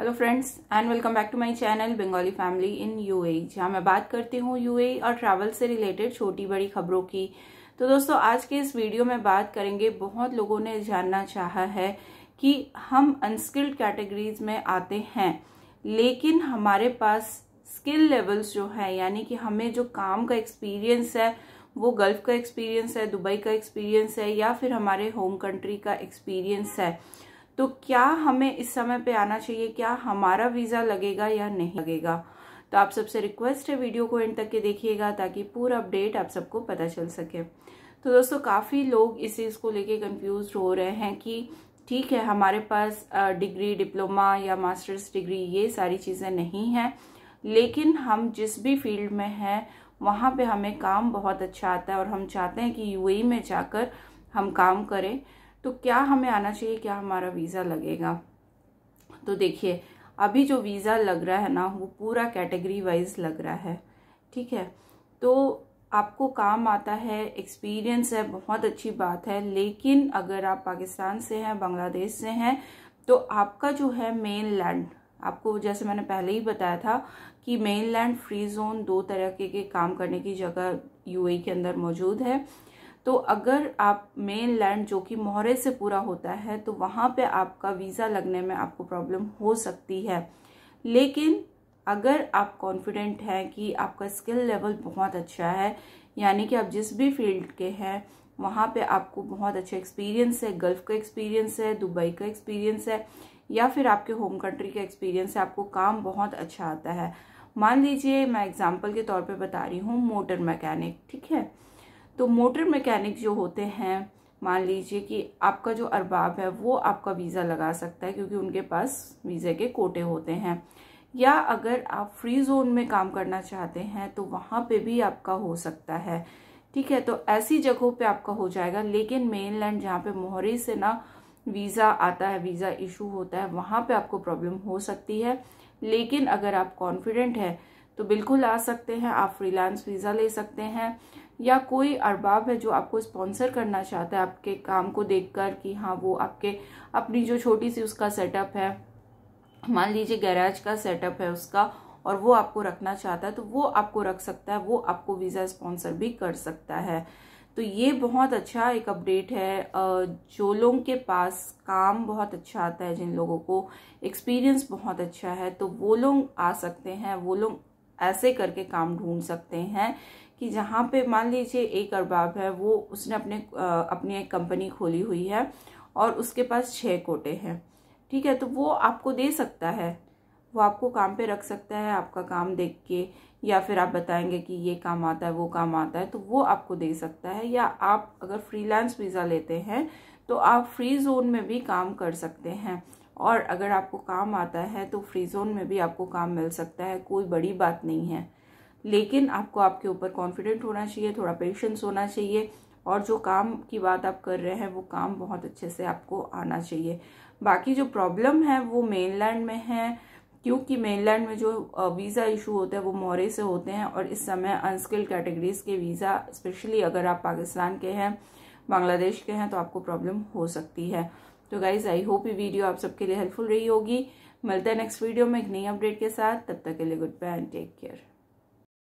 hello friends and welcome back to my channel Bengali family in UAE जहां मैं बात करती हूं यूएई e और ट्रैवल से रिलेटेड छोटी बड़ी खबरों की तो दोस्तों आज के इस वीडियो में बात करेंगे बहुत लोगों ने जानना चाहा है कि हम अनस्किल्ड कैटेगरीज में आते हैं लेकिन हमारे पास स्किल लेवल्स जो है यानी कि हमें जो काम का एक्सपीरियंस है वो गल्फ का एक्सपीरियंस है दुबई का एक्सपीरियंस है या फिर हमारे होम कंट्री का एक्सपीरियंस है तो क्या हमें इस समय पे आना चाहिए क्या हमारा वीज़ा लगेगा या नहीं लगेगा तो आप सबसे रिक्वेस्ट है वीडियो को एंड तक के देखिएगा ताकि पूरा अपडेट आप सबको पता चल सके तो दोस्तों काफ़ी लोग इस चीज़ को लेके कंफ्यूज हो रहे हैं कि ठीक है हमारे पास डिग्री डिप्लोमा या मास्टर्स डिग्री ये सारी चीज़ें नहीं है लेकिन हम जिस भी फील्ड में हैं वहाँ पे हमें काम बहुत अच्छा आता है और हम चाहते हैं कि यूएई e में जाकर हम काम करें तो क्या हमें आना चाहिए क्या हमारा वीज़ा लगेगा तो देखिए अभी जो वीज़ा लग रहा है ना वो पूरा कैटेगरी वाइज लग रहा है ठीक है तो आपको काम आता है एक्सपीरियंस है बहुत अच्छी बात है लेकिन अगर आप पाकिस्तान से हैं बांग्लादेश से हैं तो आपका जो है मेन लैंड आपको जैसे मैंने पहले ही बताया था कि मेन लैंड फ्री जोन दो तरह के, के काम करने की जगह यूएई e के अंदर मौजूद है तो अगर आप मेन लैंड जो कि मोहरे से पूरा होता है तो वहाँ पे आपका वीज़ा लगने में आपको प्रॉब्लम हो सकती है लेकिन अगर आप कॉन्फिडेंट हैं कि आपका स्किल लेवल बहुत अच्छा है यानी कि आप जिस भी फील्ड के हैं वहाँ पे आपको बहुत अच्छा एक्सपीरियंस है गल्फ़ का एक्सपीरियंस है दुबई का एक्सपीरियंस है या फिर आपके होम कंट्री का एक्सपीरियंस है आपको काम बहुत अच्छा आता है मान लीजिए मैं एग्ज़ाम्पल के तौर पर बता रही हूँ मोटर मैकेनिक ठीक है तो मोटर मैकेनिक जो होते हैं मान लीजिए कि आपका जो अरबाब है वो आपका वीज़ा लगा सकता है क्योंकि उनके पास वीज़े के कोटे होते हैं या अगर आप फ्री जोन में काम करना चाहते हैं तो वहाँ पे भी आपका हो सकता है ठीक है तो ऐसी जगहों पे आपका हो जाएगा लेकिन मेन लैंड जहाँ पे मोहरे से ना वीज़ा आता है वीज़ा इशू होता है वहाँ पे आपको प्रॉब्लम हो सकती है लेकिन अगर आप कॉन्फिडेंट हैं तो बिल्कुल आ सकते हैं आप फ्रीलांस वीज़ा ले सकते हैं या कोई अरबाब है जो आपको स्पॉन्सर करना चाहता है आपके काम को देखकर कि हाँ वो आपके अपनी जो छोटी सी उसका सेटअप है मान लीजिए गैराज का सेटअप है उसका और वो आपको रखना चाहता है तो वो आपको रख सकता है वो आपको वीज़ा स्पॉन्सर भी कर सकता है तो ये बहुत अच्छा एक अपडेट है जो लोगों के पास काम बहुत अच्छा आता है जिन लोगों को एक्सपीरियंस बहुत अच्छा है तो वो लोग आ सकते हैं वो लोग ऐसे करके काम ढूंढ सकते हैं कि जहाँ पे मान लीजिए एक अरबाब है वो उसने अपने अपनी एक कंपनी खोली हुई है और उसके पास छः कोटे हैं ठीक है तो वो आपको दे सकता है वो आपको काम पे रख सकता है आपका काम देख के या फिर आप बताएंगे कि ये काम आता है वो काम आता है तो वो आपको दे सकता है या आप अगर फ्रीलांस वीज़ा लेते हैं तो आप फ्री जोन में भी काम कर सकते हैं और अगर आपको काम आता है तो फ्री जोन में भी आपको काम मिल सकता है कोई बड़ी बात नहीं है लेकिन आपको आपके ऊपर कॉन्फिडेंट होना चाहिए थोड़ा पेशेंस होना चाहिए और जो काम की बात आप कर रहे हैं वो काम बहुत अच्छे से आपको आना चाहिए बाकी जो प्रॉब्लम है वो मेनलैंड में है क्योंकि मेनलैंड में जो वीज़ा इशू होते हैं वो मोहरे से होते हैं और इस समय अनस्किल्ड कैटेगरीज के वीज़ा स्पेशली अगर आप पाकिस्तान के हैं बांग्लादेश के हैं तो आपको प्रॉब्लम हो सकती है तो गाइज आई होप ये वीडियो आप सबके लिए हेल्पफुल रही होगी मिलते हैं नेक्स्ट वीडियो में एक नई अपडेट के साथ तब तक के लिए goodbye and take care